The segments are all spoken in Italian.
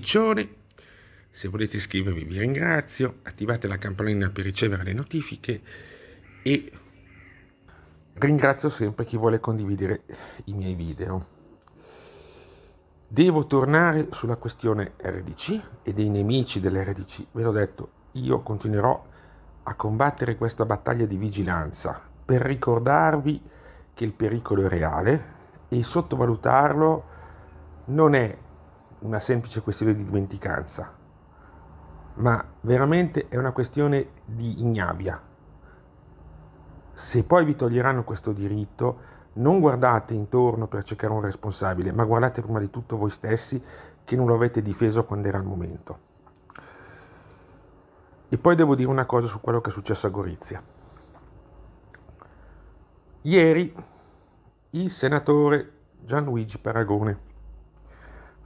Piccioni. Se volete iscrivervi vi ringrazio, attivate la campanella per ricevere le notifiche e ringrazio sempre chi vuole condividere i miei video. Devo tornare sulla questione RDC e dei nemici dell'RDC. Ve l'ho detto, io continuerò a combattere questa battaglia di vigilanza per ricordarvi che il pericolo è reale e sottovalutarlo non è una semplice questione di dimenticanza, ma veramente è una questione di ignavia. Se poi vi toglieranno questo diritto, non guardate intorno per cercare un responsabile, ma guardate prima di tutto voi stessi che non lo avete difeso quando era il momento. E poi devo dire una cosa su quello che è successo a Gorizia. Ieri il senatore Gianluigi Paragone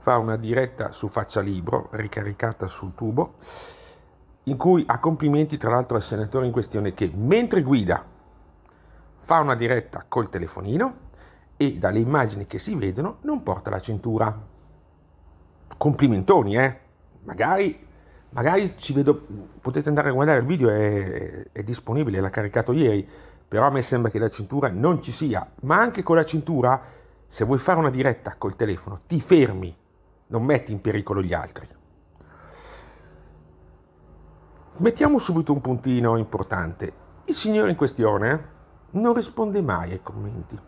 fa una diretta su Faccia Libro, ricaricata sul tubo, in cui a complimenti tra l'altro al senatore in questione che mentre guida fa una diretta col telefonino e dalle immagini che si vedono non porta la cintura. Complimentoni, eh? Magari, magari ci vedo, potete andare a guardare il video, è, è disponibile, l'ha caricato ieri, però a me sembra che la cintura non ci sia, ma anche con la cintura, se vuoi fare una diretta col telefono, ti fermi non metti in pericolo gli altri. Mettiamo subito un puntino importante. Il signore in questione eh, non risponde mai ai commenti.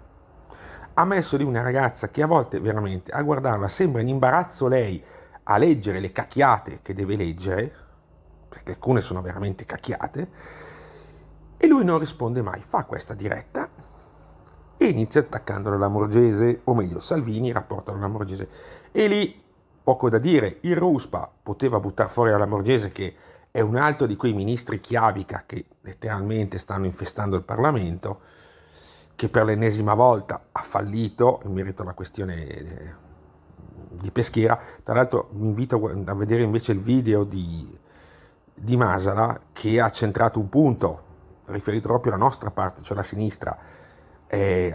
Ha messo di una ragazza che a volte veramente a guardarla sembra in imbarazzo lei a leggere le cacchiate che deve leggere, perché alcune sono veramente cacchiate, e lui non risponde mai. Fa questa diretta e inizia attaccando alla Morgese, o meglio Salvini rapporta la Morgese. E lì poco da dire, il Ruspa poteva buttare fuori alla Lamorgese che è un altro di quei ministri chiavica che letteralmente stanno infestando il Parlamento, che per l'ennesima volta ha fallito in merito alla questione eh, di Peschiera. Tra l'altro mi invito a vedere invece il video di, di Masala che ha centrato un punto riferito proprio alla nostra parte, cioè alla sinistra. Eh,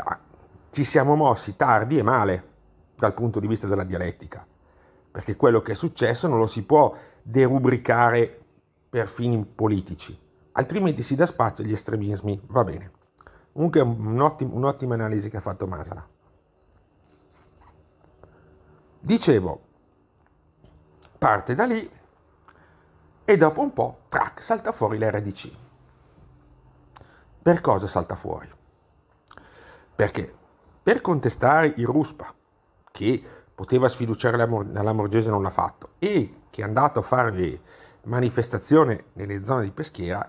ci siamo mossi tardi e male dal punto di vista della dialettica perché quello che è successo non lo si può derubricare per fini politici, altrimenti si dà spazio agli estremismi, va bene. Comunque è un'ottima, un'ottima analisi che ha fatto Masala. Dicevo, parte da lì e dopo un po', track, salta fuori l'RDC. Per cosa salta fuori? Perché per contestare il RUSPA, che poteva sfiduciare la, la Morgese non l'ha fatto e che è andato a fare manifestazione nelle zone di Peschiera,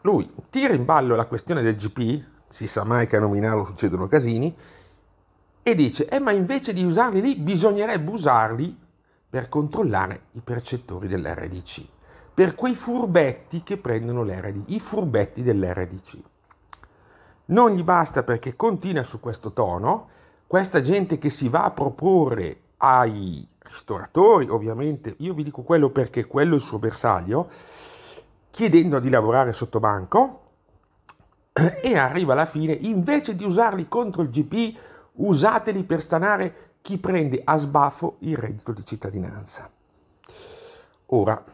lui tira in ballo la questione del GP, si sa mai che a nominarlo succedono casini, e dice, eh ma invece di usarli lì bisognerebbe usarli per controllare i percettori dell'RDC, per quei furbetti che prendono l'RDC, i furbetti dell'RDC. Non gli basta perché continua su questo tono, questa gente che si va a proporre ai ristoratori, ovviamente, io vi dico quello perché quello è il suo bersaglio, chiedendo di lavorare sotto banco e arriva alla fine, invece di usarli contro il GP, usateli per stanare chi prende a sbaffo il reddito di cittadinanza. Ora,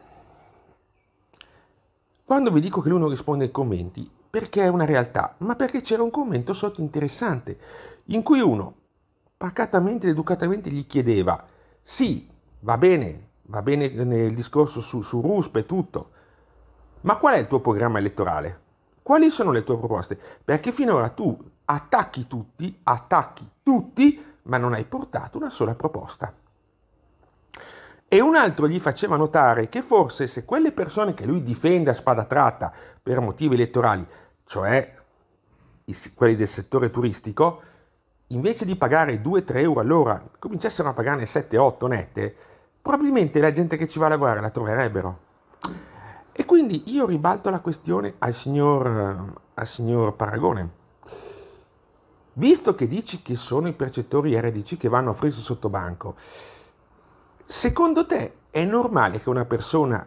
quando vi dico che lui non risponde ai commenti, perché è una realtà, ma perché c'era un commento sotto interessante, in cui uno pacatamente ed educatamente gli chiedeva, sì, va bene, va bene il discorso su, su Ruspe e tutto, ma qual è il tuo programma elettorale? Quali sono le tue proposte? Perché finora tu attacchi tutti, attacchi tutti, ma non hai portato una sola proposta. E un altro gli faceva notare che forse se quelle persone che lui difende a spada tratta per motivi elettorali, cioè quelli del settore turistico, invece di pagare 2-3 euro all'ora cominciassero a pagarne 7-8 nette, probabilmente la gente che ci va a lavorare la troverebbero. E quindi io ribalto la questione al signor, al signor Paragone. Visto che dici che sono i percettori RDC che vanno offrisi sotto banco, secondo te è normale che una persona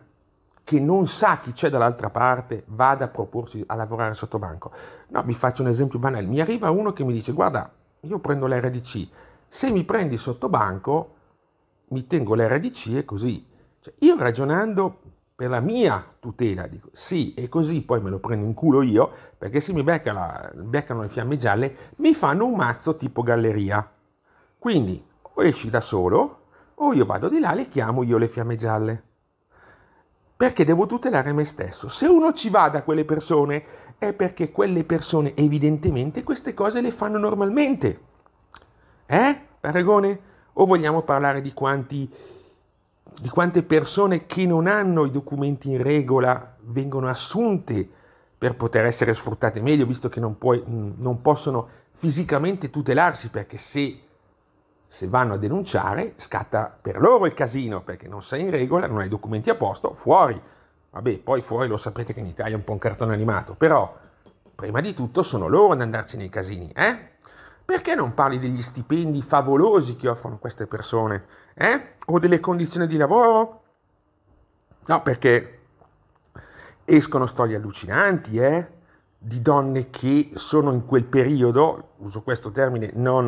che non sa chi c'è dall'altra parte vada a proporsi a lavorare sotto banco? No, vi faccio un esempio banale. Mi arriva uno che mi dice guarda, io prendo l'RDC, se mi prendi sotto banco mi tengo l'RDC e così. Cioè, io ragionando per la mia tutela dico sì e così poi me lo prendo in culo io perché se mi becca la, beccano le fiamme gialle mi fanno un mazzo tipo galleria. Quindi o esci da solo o io vado di là e chiamo io le fiamme gialle perché devo tutelare me stesso. Se uno ci va da quelle persone è perché quelle persone evidentemente queste cose le fanno normalmente. Eh? Paragone? O vogliamo parlare di, quanti, di quante persone che non hanno i documenti in regola vengono assunte per poter essere sfruttate meglio, visto che non, puoi, mm, non possono fisicamente tutelarsi, perché se se vanno a denunciare scatta per loro il casino perché non sei in regola, non hai i documenti a posto, fuori. Vabbè, poi fuori lo sapete che in Italia è un po' un cartone animato, però prima di tutto sono loro ad andarci nei casini, eh? Perché non parli degli stipendi favolosi che offrono queste persone, eh? O delle condizioni di lavoro? No, perché escono storie allucinanti, eh? Di donne che sono in quel periodo, uso questo termine non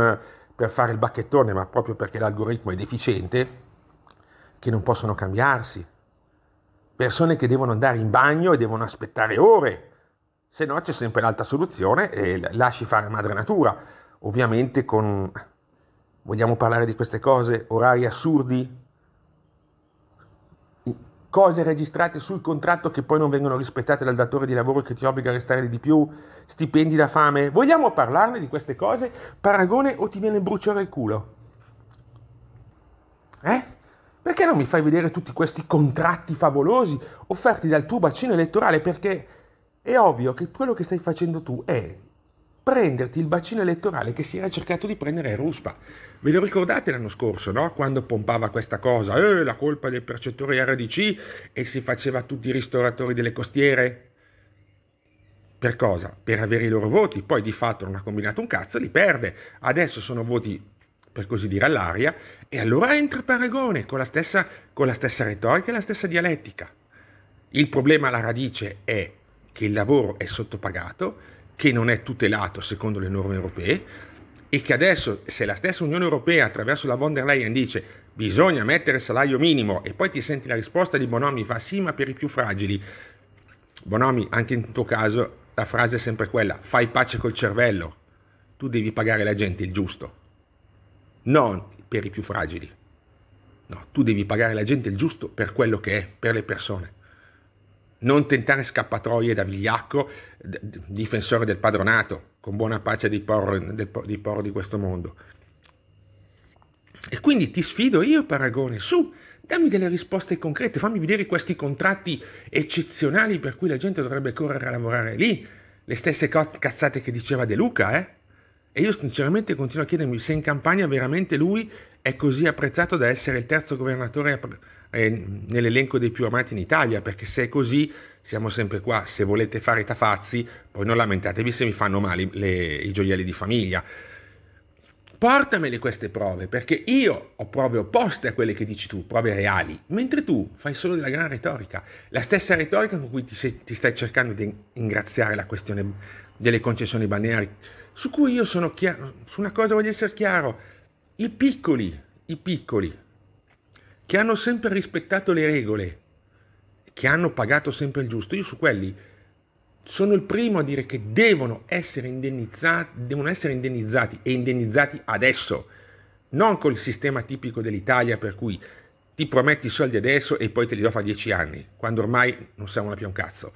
per fare il bacchettone, ma proprio perché l'algoritmo è deficiente, che non possono cambiarsi. Persone che devono andare in bagno e devono aspettare ore, se no c'è sempre l'altra soluzione e lasci fare madre natura. Ovviamente con... vogliamo parlare di queste cose, orari assurdi, cose registrate sul contratto che poi non vengono rispettate dal datore di lavoro che ti obbliga a restare di più, stipendi da fame. Vogliamo parlarne di queste cose? Paragone o ti viene il bruciore il culo? Eh? Perché non mi fai vedere tutti questi contratti favolosi offerti dal tuo bacino elettorale? Perché è ovvio che quello che stai facendo tu è prenderti il bacino elettorale che si era cercato di prendere a Ruspa. Ve lo ricordate l'anno scorso, no? Quando pompava questa cosa, eh, la colpa del percettore RDC e si faceva tutti i ristoratori delle costiere? Per cosa? Per avere i loro voti, poi di fatto non ha combinato un cazzo, li perde. Adesso sono voti, per così dire, all'aria, e allora entra Paragone con la stessa, con la stessa retorica e la stessa dialettica. Il problema alla radice è che il lavoro è sottopagato che non è tutelato secondo le norme europee e che adesso se la stessa Unione Europea attraverso la von der Leyen dice bisogna mettere il salario minimo e poi ti senti la risposta di Bonomi fa sì ma per i più fragili Bonomi anche in tuo caso la frase è sempre quella fai pace col cervello tu devi pagare la gente il giusto non per i più fragili no tu devi pagare la gente il giusto per quello che è per le persone non tentare scappatoie da vigliacco, difensore del padronato, con buona pace dei porro, dei porro di questo mondo. E quindi ti sfido io, Paragone, su, dammi delle risposte concrete, fammi vedere questi contratti eccezionali per cui la gente dovrebbe correre a lavorare lì, le stesse cazzate che diceva De Luca, eh? E io sinceramente continuo a chiedermi se in campagna veramente lui è così apprezzato da essere il terzo governatore eh, nell'elenco dei più amati in Italia, perché se è così siamo sempre qua, se volete fare tafazzi, poi non lamentatevi se mi fanno male le, i gioielli di famiglia. Portameli queste prove, perché io ho prove opposte a quelle che dici tu, prove reali, mentre tu fai solo della gran retorica, la stessa retorica con cui ti, sei, ti stai cercando di ingraziare la questione delle concessioni balneari, su cui io sono chiaro, su una cosa voglio essere chiaro, i piccoli, i piccoli, che hanno sempre rispettato le regole, che hanno pagato sempre il giusto, io su quelli sono il primo a dire che devono essere indennizzati, devono essere indennizzati e indennizzati adesso, non col sistema tipico dell'Italia per cui ti prometti i soldi adesso e poi te li do fra dieci anni, quando ormai non servono più un cazzo.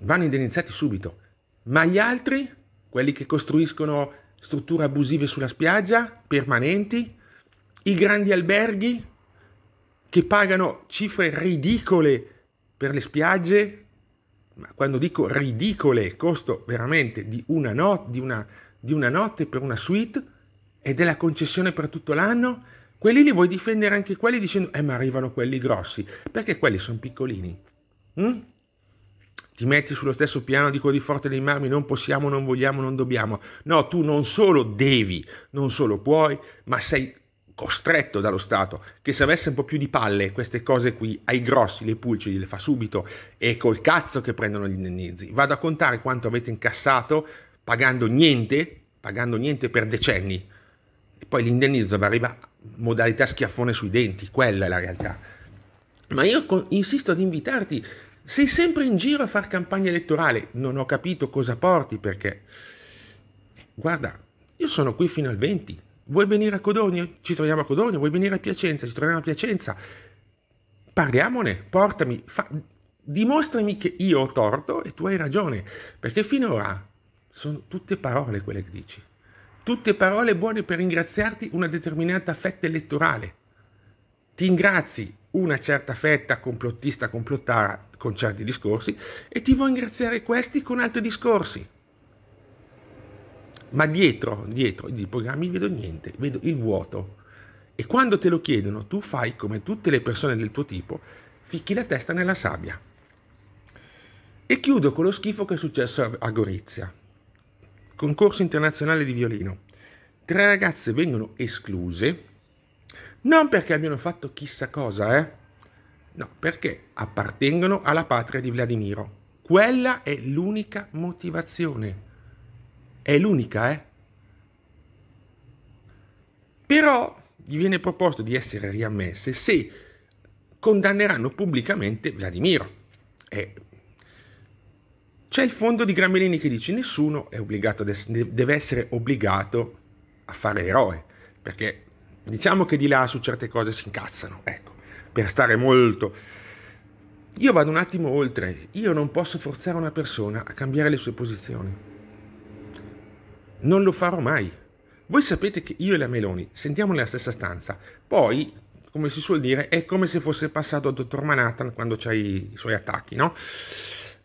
Vanno indennizzati subito. Ma gli altri, quelli che costruiscono strutture abusive sulla spiaggia, permanenti, i grandi alberghi che pagano cifre ridicole per le spiagge, ma quando dico ridicole, il costo veramente di una, not- di una, di una notte per una suite e della concessione per tutto l'anno, quelli li vuoi difendere anche quelli dicendo, eh ma arrivano quelli grossi, perché quelli sono piccolini. Mm? ti metti sullo stesso piano di quello di Forte dei Marmi, non possiamo, non vogliamo, non dobbiamo. No, tu non solo devi, non solo puoi, ma sei costretto dallo Stato, che se avesse un po' più di palle queste cose qui, ai grossi le pulci le fa subito e col cazzo che prendono gli indennizi. Vado a contare quanto avete incassato pagando niente, pagando niente per decenni. E poi l'indennizzo arriva modalità schiaffone sui denti, quella è la realtà. Ma io insisto ad invitarti sei sempre in giro a fare campagna elettorale, non ho capito cosa porti perché... Guarda, io sono qui fino al 20, vuoi venire a Codogno? Ci troviamo a Codogno, vuoi venire a Piacenza? Ci troviamo a Piacenza. Parliamone, portami, fa... dimostrami che io ho torto e tu hai ragione, perché finora sono tutte parole quelle che dici. Tutte parole buone per ringraziarti una determinata fetta elettorale ti ingrazi una certa fetta complottista complottara con certi discorsi e ti vuoi ingraziare questi con altri discorsi. Ma dietro, dietro i programmi vedo niente, vedo il vuoto. E quando te lo chiedono, tu fai come tutte le persone del tuo tipo, ficchi la testa nella sabbia. E chiudo con lo schifo che è successo a Gorizia. Concorso internazionale di violino. Tre ragazze vengono escluse non perché abbiano fatto chissà cosa, eh? No, perché appartengono alla patria di Vladimiro. Quella è l'unica motivazione. È l'unica, eh? Però gli viene proposto di essere riammesse se condanneranno pubblicamente Vladimiro. E c'è il fondo di Gramellini che dice nessuno è obbligato ad essere, deve essere obbligato a fare eroe, perché Diciamo che di là su certe cose si incazzano, ecco, per stare molto... Io vado un attimo oltre, io non posso forzare una persona a cambiare le sue posizioni. Non lo farò mai. Voi sapete che io e la Meloni sentiamo nella stessa stanza, poi, come si suol dire, è come se fosse passato il dottor Manhattan quando c'ha i suoi attacchi, no?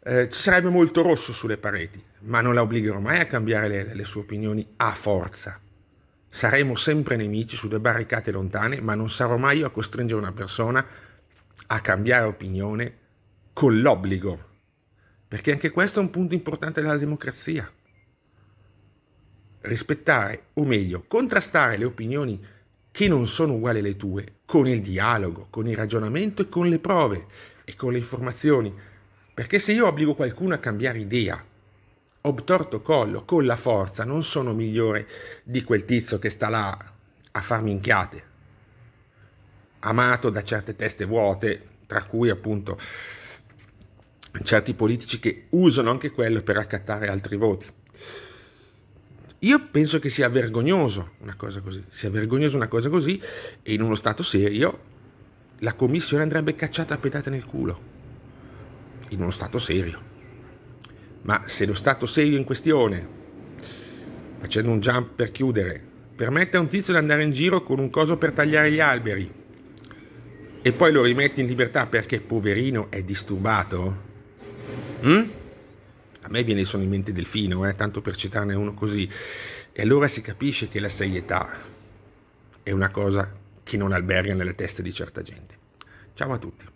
Eh, ci sarebbe molto rosso sulle pareti, ma non la obbligherò mai a cambiare le, le sue opinioni a forza. Saremo sempre nemici sulle barricate lontane, ma non sarò mai io a costringere una persona a cambiare opinione con l'obbligo. Perché anche questo è un punto importante della democrazia. Rispettare, o meglio, contrastare le opinioni che non sono uguali alle tue, con il dialogo, con il ragionamento e con le prove e con le informazioni. Perché se io obbligo qualcuno a cambiare idea, obtorto collo con la forza non sono migliore di quel tizio che sta là a far minchiate, amato da certe teste vuote, tra cui appunto certi politici che usano anche quello per accattare altri voti. Io penso che sia vergognoso una cosa così, sia vergognoso una cosa così e in uno Stato serio la commissione andrebbe cacciata a pedate nel culo, in uno Stato serio. Ma se lo Stato serio in questione, facendo un jump per chiudere, permette a un tizio di andare in giro con un coso per tagliare gli alberi e poi lo rimette in libertà perché poverino è disturbato? Mm? A me viene solo in mente Delfino, eh, tanto per citarne uno così. E allora si capisce che la serietà è una cosa che non alberga nelle teste di certa gente. Ciao a tutti.